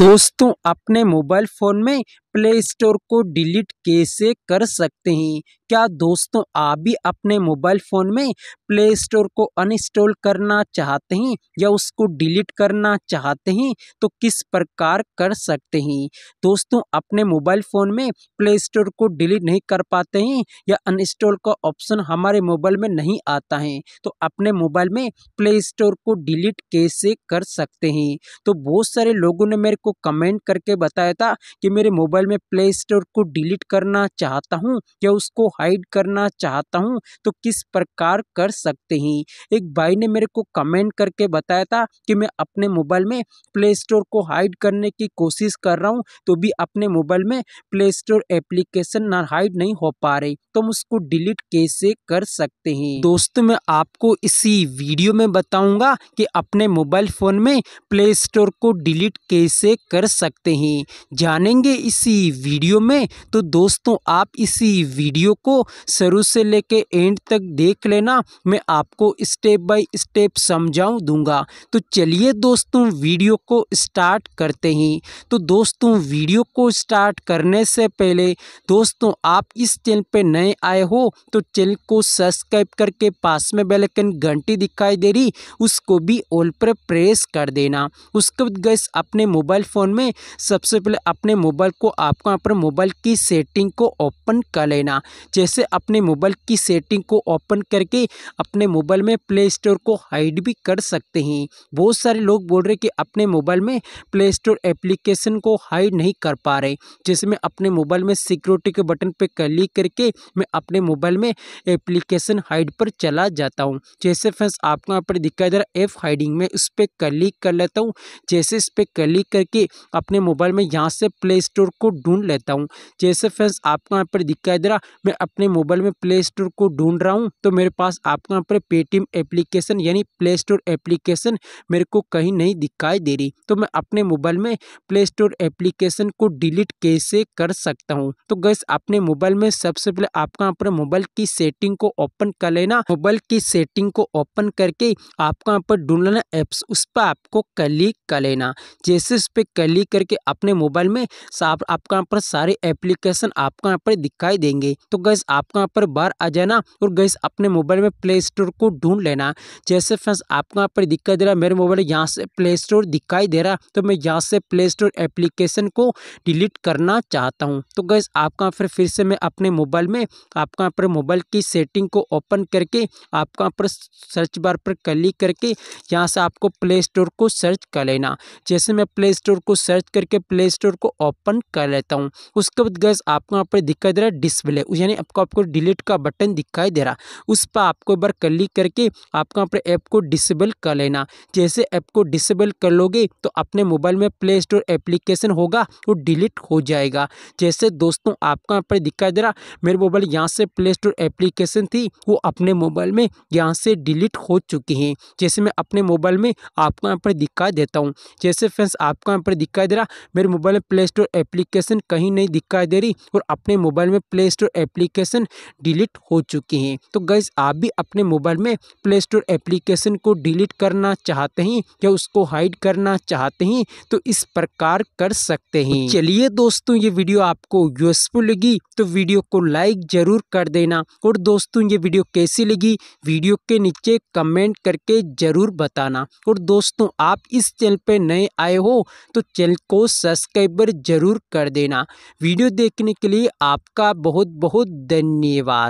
दोस्तों अपने mobile phone में प्ले स्टोर को डिलीट कैसे कर सकते हैं क्या दोस्तों आप भी अपने मोबाइल फ़ोन में प्ले स्टोर को अनइंस्टॉल करना चाहते हैं या उसको डिलीट करना चाहते हैं तो किस प्रकार कर सकते हैं दोस्तों अपने मोबाइल फ़ोन में प्ले स्टोर को डिलीट नहीं कर पाते हैं या अनइंस्टॉल का ऑप्शन हमारे मोबाइल में नहीं आता है तो अपने मोबाइल में प्ले स्टोर को डिलीट कैसे कर सकते हैं तो बहुत सारे लोगों ने मेरे को को कमेंट करके बताया था कि मेरे मोबाइल में प्ले स्टोर को डिलीट करना चाहता हूँ या उसको हाइड करना चाहता हूँ तो किस प्रकार कर सकते हैं एक भाई ने मेरे को कमेंट करके बताया था कि मैं अपने मोबाइल में प्ले स्टोर को हाइड करने की कोशिश कर रहा हूँ तो भी अपने मोबाइल में प्ले स्टोर एप्लीकेशन ना हाइड नहीं हो पा रही तो हम उसको डिलीट कैसे कर सकते हैं दोस्तों मैं आपको इसी वीडियो में बताऊंगा कि अपने मोबाइल फ़ोन में प्ले स्टोर को डिलीट कैसे कर सकते हैं जानेंगे इसी वीडियो में तो दोस्तों आप इसी वीडियो को शुरू से लेके एंड तक देख लेना मैं आपको स्टेप बाय स्टेप समझाऊ दूंगा तो चलिए दोस्तों वीडियो को स्टार्ट करते हैं तो दोस्तों वीडियो को स्टार्ट करने से पहले दोस्तों आप इस चैनल पे नए आए हो तो चैनल को सब्सक्राइब करके पास में बेलकन घंटी दिखाई दे रही उसको भी ऑल पर प्रेस कर देना उसके बाद गैस अपने मोबाइल फ़ोन में सबसे पहले अपने मोबाइल को आपको यहाँ पर मोबाइल की सेटिंग को ओपन कर लेना जैसे अपने मोबाइल की सेटिंग को ओपन करके अपने मोबाइल में प्ले स्टोर को हाइड भी कर सकते हैं बहुत सारे लोग बोल रहे कि अपने मोबाइल में प्ले स्टोर एप्लीकेशन को हाइड नहीं कर पा रहे जैसे मैं अपने मोबाइल में सिक्योरिटी के बटन पर क्लिक करके मैं अपने मोबाइल में एप्लीकेशन हाइड पर चला जाता हूँ जैसे फ्रेंड्स आपको यहाँ पर दिखाई दे रहा है एफ हाइडिंग में उस पर क्लिक कर लेता हूँ जैसे इस पर क्लिक करके करके अपने मोबाइल में यहाँ से प्ले स्टोर को ढूंढ लेता हूँ जैसे फ्रेंड्स आपको यहाँ पर दिखाई दे रहा मैं अपने मोबाइल में प्ले स्टोर को ढूंढ रहा हूँ तो मेरे पास आपको यहाँ पर पेटीएम एप्लीकेशन यानी प्ले स्टोर एप्लीकेशन मेरे को कहीं नहीं दिखाई दे रही तो मैं अपने मोबाइल में प्ले स्टोर एप्लीकेशन को डिलीट कैसे कर सकता हूँ तो गैस अपने मोबाइल में सबसे पहले आपको यहाँ पर मोबाइल की सेटिंग को ओपन कर लेना मोबाइल की सेटिंग को ओपन करके आपको यहाँ पर ढूंढ लेना एप्स उस पर आपको क्लिक कर लेना जैसे उस पर क्लिक करके अपने मोबाइल में साफ आपका यहाँ पर सारे एप्लीकेशन आपका यहाँ पर दिखाई देंगे तो गैस आपका यहाँ पर बाहर आ जाना और गैस अपने मोबाइल में प्ले स्टोर को ढूंढ लेना जैसे फ्रेंड्स आपके यहाँ पर दिखाई दे रहा मेरे मोबाइल यहाँ से प्ले स्टोर दिखाई दे रहा तो मैं यहाँ से प्ले स्टोर एप्लीकेशन को डिलीट करना चाहता हूँ तो गैस आपका यहाँ पर फिर से मैं अपने मोबाइल में आपका यहाँ पर मोबाइल की सेटिंग को ओपन करके आपका यहाँ पर सर्च बार पर क्लिक करके यहाँ से आपको प्ले स्टोर को सर्च कर लेना जैसे मैं प्ले स्टोर स्टोर को सर्च करके प्ले स्टोर को ओपन कर लेता हूँ उसके बाद गैस आपको यहाँ पर दिखाई दे रहा है डिस्प्ले यानी आपको आपको डिलीट का बटन दिखाई दे रहा उस पर आपको एक बार क्लिक करके आपको यहाँ पर ऐप को डिसेबल कर लेना जैसे ऐप को डिसेबल कर लोगे तो अपने मोबाइल में प्ले स्टोर एप्लीकेशन होगा वो डिलीट हो जाएगा जैसे दोस्तों आपको यहाँ पर दिखाई दे रहा मेरे मोबाइल यहाँ से प्ले स्टोर एप्लीकेशन थी वो अपने मोबाइल में यहाँ से डिलीट हो चुकी हैं जैसे मैं अपने मोबाइल में आपको यहाँ पर दिखा देता हूँ जैसे फ्रेंड्स आपको यहाँ पर दिखाई दे रहा मेरे मोबाइल में प्ले स्टोर एप्लीकेशन कहीं नहीं दिखाई दे रही और अपने मोबाइल में प्ले स्टोर एप्लीकेशन डिलीट हो चुकी हैं तो गैस आप भी अपने मोबाइल में प्ले स्टोर एप्लीकेशन को डिलीट करना चाहते हैं या उसको हाइड करना चाहते हैं तो इस प्रकार कर सकते हैं तो चलिए दोस्तों ये वीडियो आपको यूजफुल लगी तो वीडियो को लाइक जरूर कर देना और दोस्तों ये वीडियो कैसी लगी वीडियो के नीचे कमेंट करके जरूर बताना और दोस्तों आप इस चैनल पे नए आए हो तो चैनल को सब्सक्राइबर ज़रूर कर देना वीडियो देखने के लिए आपका बहुत बहुत धन्यवाद